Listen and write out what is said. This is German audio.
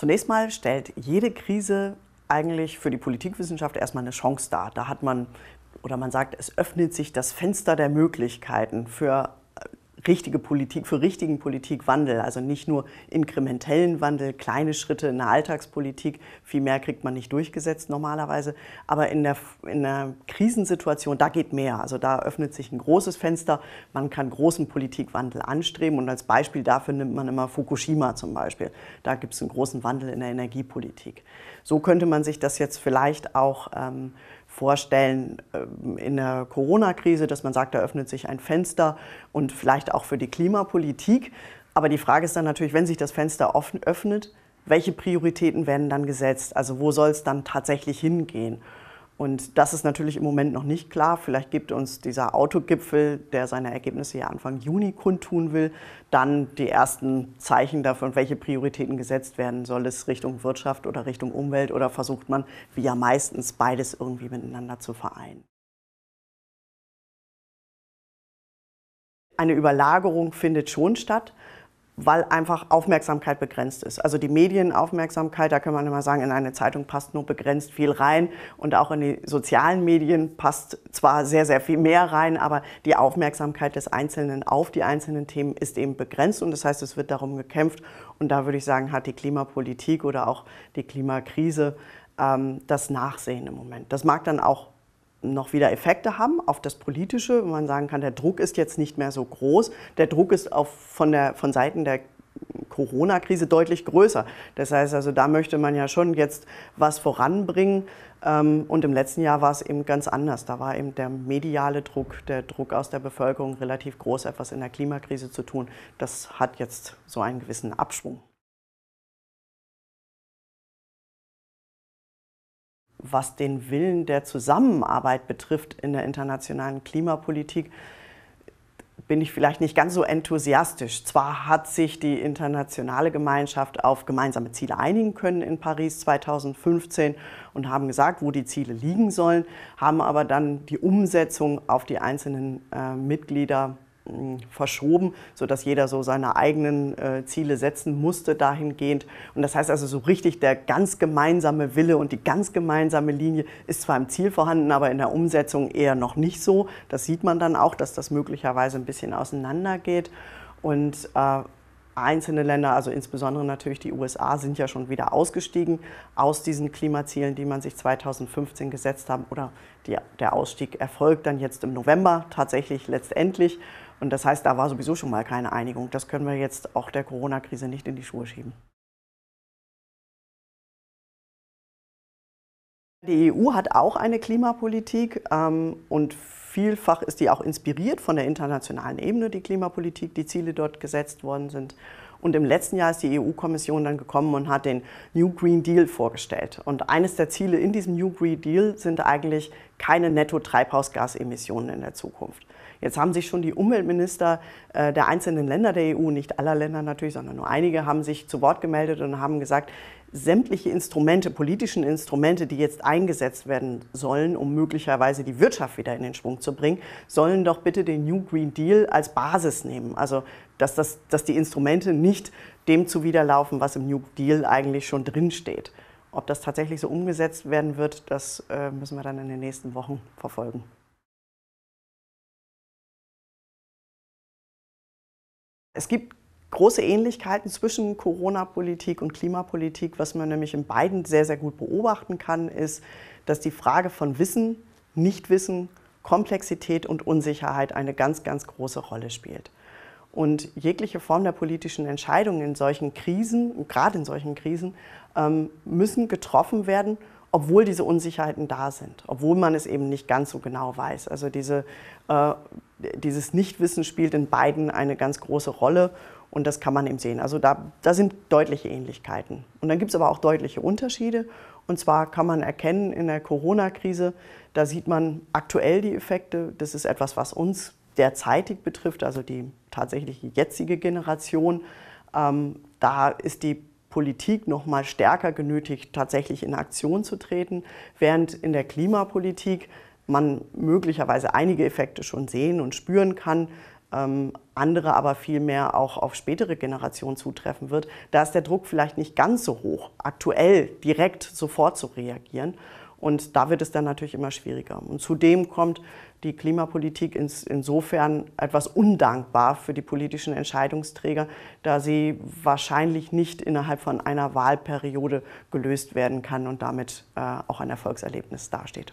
Zunächst mal stellt jede Krise eigentlich für die Politikwissenschaft erstmal eine Chance dar. Da hat man, oder man sagt, es öffnet sich das Fenster der Möglichkeiten für richtige Politik, für richtigen Politikwandel, also nicht nur inkrementellen Wandel, kleine Schritte in der Alltagspolitik, viel mehr kriegt man nicht durchgesetzt normalerweise, aber in der, in der Krisensituation, da geht mehr, also da öffnet sich ein großes Fenster, man kann großen Politikwandel anstreben und als Beispiel dafür nimmt man immer Fukushima zum Beispiel, da gibt es einen großen Wandel in der Energiepolitik. So könnte man sich das jetzt vielleicht auch ähm, vorstellen ähm, in der Corona-Krise, dass man sagt, da öffnet sich ein Fenster und vielleicht auch für die Klimapolitik. Aber die Frage ist dann natürlich, wenn sich das Fenster öffnet, welche Prioritäten werden dann gesetzt? Also wo soll es dann tatsächlich hingehen? Und das ist natürlich im Moment noch nicht klar. Vielleicht gibt uns dieser Autogipfel, der seine Ergebnisse ja Anfang Juni kundtun will, dann die ersten Zeichen davon, welche Prioritäten gesetzt werden. Soll es Richtung Wirtschaft oder Richtung Umwelt oder versucht man, wie ja meistens, beides irgendwie miteinander zu vereinen? Eine Überlagerung findet schon statt weil einfach Aufmerksamkeit begrenzt ist. Also die Medienaufmerksamkeit, da kann man immer sagen, in eine Zeitung passt nur begrenzt viel rein und auch in die sozialen Medien passt zwar sehr, sehr viel mehr rein, aber die Aufmerksamkeit des Einzelnen auf die einzelnen Themen ist eben begrenzt und das heißt, es wird darum gekämpft und da würde ich sagen, hat die Klimapolitik oder auch die Klimakrise ähm, das Nachsehen im Moment. Das mag dann auch noch wieder Effekte haben auf das Politische, wo man sagen kann, der Druck ist jetzt nicht mehr so groß. Der Druck ist auf, von, der, von Seiten der Corona-Krise deutlich größer. Das heißt also, da möchte man ja schon jetzt was voranbringen. Ähm, und im letzten Jahr war es eben ganz anders. Da war eben der mediale Druck, der Druck aus der Bevölkerung relativ groß, etwas in der Klimakrise zu tun. Das hat jetzt so einen gewissen Abschwung. was den Willen der Zusammenarbeit betrifft in der internationalen Klimapolitik, bin ich vielleicht nicht ganz so enthusiastisch. Zwar hat sich die internationale Gemeinschaft auf gemeinsame Ziele einigen können in Paris 2015 und haben gesagt, wo die Ziele liegen sollen, haben aber dann die Umsetzung auf die einzelnen äh, Mitglieder verschoben, sodass jeder so seine eigenen äh, Ziele setzen musste dahingehend. Und das heißt also so richtig, der ganz gemeinsame Wille und die ganz gemeinsame Linie ist zwar im Ziel vorhanden, aber in der Umsetzung eher noch nicht so. Das sieht man dann auch, dass das möglicherweise ein bisschen auseinandergeht. Und äh, Einzelne Länder, also insbesondere natürlich die USA, sind ja schon wieder ausgestiegen aus diesen Klimazielen, die man sich 2015 gesetzt haben. Oder die, der Ausstieg erfolgt dann jetzt im November tatsächlich letztendlich. Und das heißt, da war sowieso schon mal keine Einigung. Das können wir jetzt auch der Corona-Krise nicht in die Schuhe schieben. Die EU hat auch eine Klimapolitik ähm, und vielfach ist die auch inspiriert von der internationalen Ebene, die Klimapolitik, die Ziele dort gesetzt worden sind. Und im letzten Jahr ist die EU-Kommission dann gekommen und hat den New Green Deal vorgestellt. Und eines der Ziele in diesem New Green Deal sind eigentlich keine Netto-Treibhausgasemissionen in der Zukunft. Jetzt haben sich schon die Umweltminister äh, der einzelnen Länder der EU, nicht aller Länder natürlich, sondern nur einige, haben sich zu Wort gemeldet und haben gesagt, sämtliche Instrumente, politischen Instrumente, die jetzt eingesetzt werden sollen, um möglicherweise die Wirtschaft wieder in den Schwung zu bringen, sollen doch bitte den New Green Deal als Basis nehmen. Also, dass, das, dass die Instrumente nicht dem zuwiderlaufen, was im New Deal eigentlich schon drinsteht. Ob das tatsächlich so umgesetzt werden wird, das äh, müssen wir dann in den nächsten Wochen verfolgen. Es gibt große Ähnlichkeiten zwischen Corona-Politik und Klimapolitik. Was man nämlich in beiden sehr, sehr gut beobachten kann, ist, dass die Frage von Wissen, Nichtwissen, Komplexität und Unsicherheit eine ganz, ganz große Rolle spielt. Und jegliche Form der politischen Entscheidungen in solchen Krisen, gerade in solchen Krisen, ähm, müssen getroffen werden obwohl diese Unsicherheiten da sind, obwohl man es eben nicht ganz so genau weiß. Also diese, äh, dieses Nichtwissen spielt in beiden eine ganz große Rolle und das kann man eben sehen. Also da, da sind deutliche Ähnlichkeiten. Und dann gibt es aber auch deutliche Unterschiede. Und zwar kann man erkennen in der Corona-Krise, da sieht man aktuell die Effekte. Das ist etwas, was uns derzeitig betrifft, also die tatsächlich jetzige Generation. Ähm, da ist die Politik noch mal stärker genötigt, tatsächlich in Aktion zu treten, während in der Klimapolitik man möglicherweise einige Effekte schon sehen und spüren kann, ähm, andere aber vielmehr auch auf spätere Generationen zutreffen wird, da ist der Druck vielleicht nicht ganz so hoch, aktuell direkt sofort zu reagieren. Und da wird es dann natürlich immer schwieriger. Und zudem kommt die Klimapolitik ins, insofern etwas undankbar für die politischen Entscheidungsträger, da sie wahrscheinlich nicht innerhalb von einer Wahlperiode gelöst werden kann und damit äh, auch ein Erfolgserlebnis dasteht.